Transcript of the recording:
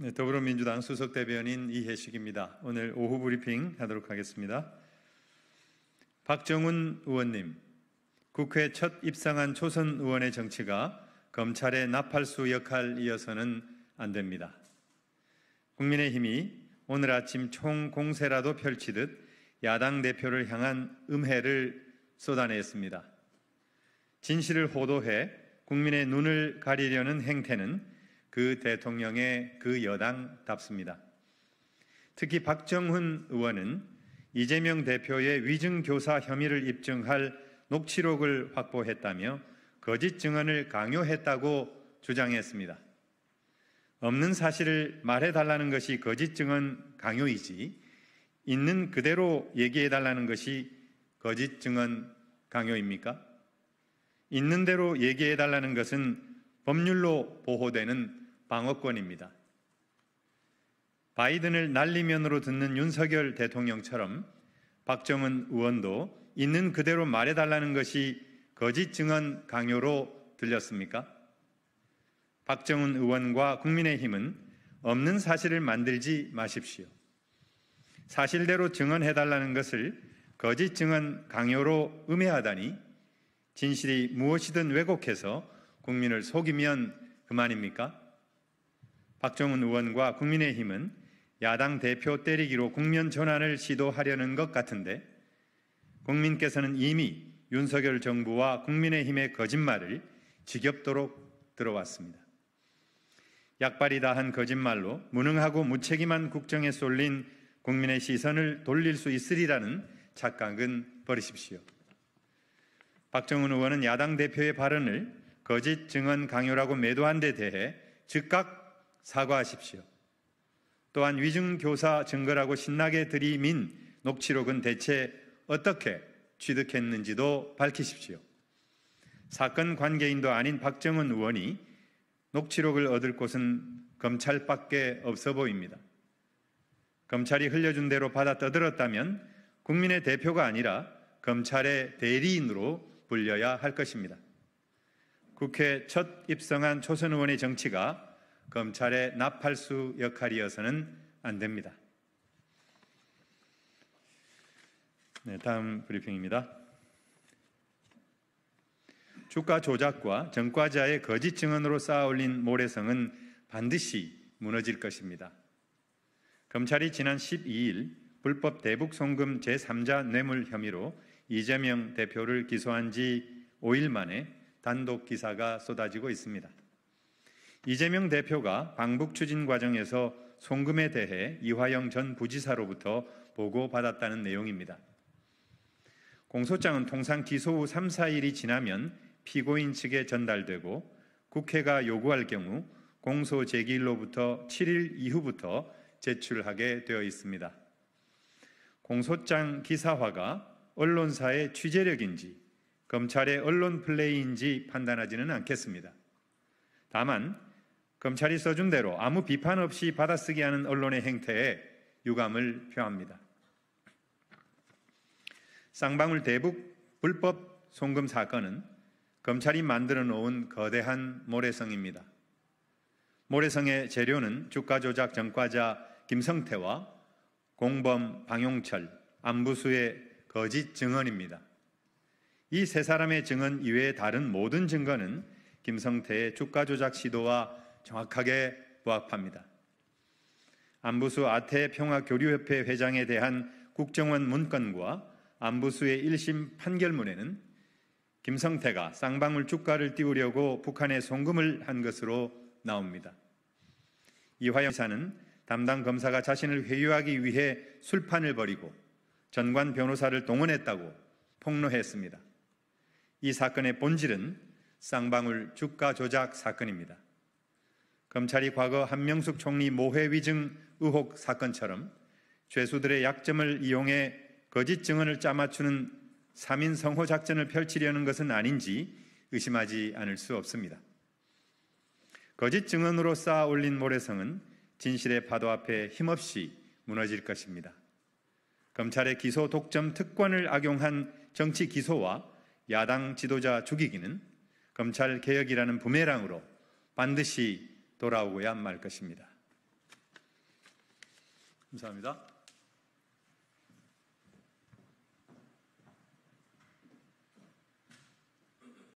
네, 더불어민주당 수석 대변인 이해식입니다. 오늘 오후 브리핑 하도록 하겠습니다. 박정훈 의원님, 국회 첫 입상한 초선 의원의 정치가 검찰의 나팔수 역할 이어서는 안 됩니다. 국민의힘이 오늘 아침 총 공세라도 펼치듯 야당 대표를 향한 음해를 쏟아냈습니다. 진실을 호도해 국민의 눈을 가리려는 행태는 그 대통령의 그 여당답습니다. 특히 박정훈 의원은 이재명 대표의 위증교사 혐의를 입증할 녹취록을 확보했다며 거짓 증언을 강요했다고 주장했습니다. 없는 사실을 말해달라는 것이 거짓 증언 강요이지 있는 그대로 얘기해달라는 것이 거짓 증언 강요입니까? 있는 대로 얘기해달라는 것은 법률로 보호되는 방어권입니다. 바이든을 난리면으로 듣는 윤석열 대통령처럼 박정은 의원도 있는 그대로 말해달라는 것이 거짓 증언 강요로 들렸습니까? 박정은 의원과 국민의힘은 없는 사실을 만들지 마십시오. 사실대로 증언해달라는 것을 거짓 증언 강요로 음해하다니 진실이 무엇이든 왜곡해서 국민을 속이면 그만입니까? 박정훈 의원과 국민의힘은 야당 대표 때리기로 국면 전환을 시도하려는 것 같은데 국민께서는 이미 윤석열 정부와 국민의힘의 거짓말을 지겹도록 들어왔습니다. 약발이 다한 거짓말로 무능하고 무책임한 국정에 쏠린 국민의 시선을 돌릴 수 있으리라는 착각은 버리십시오. 박정훈 의원은 야당 대표의 발언을 거짓 증언 강요라고 매도한 데 대해 즉각 사과하십시오. 또한 위증교사 증거라고 신나게 들이민 녹취록은 대체 어떻게 취득했는지도 밝히십시오. 사건 관계인도 아닌 박정은 의원이 녹취록을 얻을 곳은 검찰밖에 없어 보입니다. 검찰이 흘려준 대로 받아 떠들었다면 국민의 대표가 아니라 검찰의 대리인으로 불려야 할 것입니다. 국회 첫 입성한 초선 의원의 정치가 검찰의 나팔수 역할이어서는 안 됩니다. 네, 다음 브리핑입니다. 주가 조작과 정과자의 거짓 증언으로 쌓아올린 모래성은 반드시 무너질 것입니다. 검찰이 지난 12일 불법 대북 송금 제3자 뇌물 혐의로 이재명 대표를 기소한 지 5일 만에 단독 기사가 쏟아지고 있습니다. 이재명 대표가 방북 추진 과정에서 송금에 대해 이화영 전 부지사로부터 보고받았다는 내용입니다. 공소장은 통상 기소 후 3, 4일이 지나면 피고인 측에 전달되고 국회가 요구할 경우 공소 제기일로부터 7일 이후부터 제출하게 되어 있습니다. 공소장 기사화가 언론사의 취재력인지 검찰의 언론 플레이인지 판단하지는 않겠습니다. 다만 검찰이 써준 대로 아무 비판 없이 받아쓰기 하는 언론의 행태에 유감을 표합니다. 쌍방울 대북 불법 송금 사건은 검찰이 만들어 놓은 거대한 모래성입니다. 모래성의 재료는 주가 조작 전과자 김성태와 공범 방용철, 안부수의 거짓 증언입니다. 이세 사람의 증언 이외의 다른 모든 증거는 김성태의 주가 조작 시도와 정확하게 부합합니다. 안부수 아태 평화교류협회 회장에 대한 국정원 문건과 안부수의 1심 판결문에는 김성태가 쌍방울 주가를 띄우려고 북한에 송금을 한 것으로 나옵니다. 이화영 사는 담당 검사가 자신을 회유하기 위해 술판을 벌이고 전관 변호사를 동원했다고 폭로했습니다. 이 사건의 본질은 쌍방울 주가 조작 사건입니다. 검찰이 과거 한명숙 총리 모해 위증 의혹 사건처럼 죄수들의 약점을 이용해 거짓 증언을 짜맞추는 3인 성호 작전을 펼치려는 것은 아닌지 의심하지 않을 수 없습니다. 거짓 증언으로 쌓아 올린 모래성은 진실의 파도 앞에 힘없이 무너질 것입니다. 검찰의 기소 독점 특권을 악용한 정치 기소와 야당 지도자 죽이기는 검찰 개혁이라는 부메랑으로 반드시 돌아오고야 말 것입니다. 감사합니다.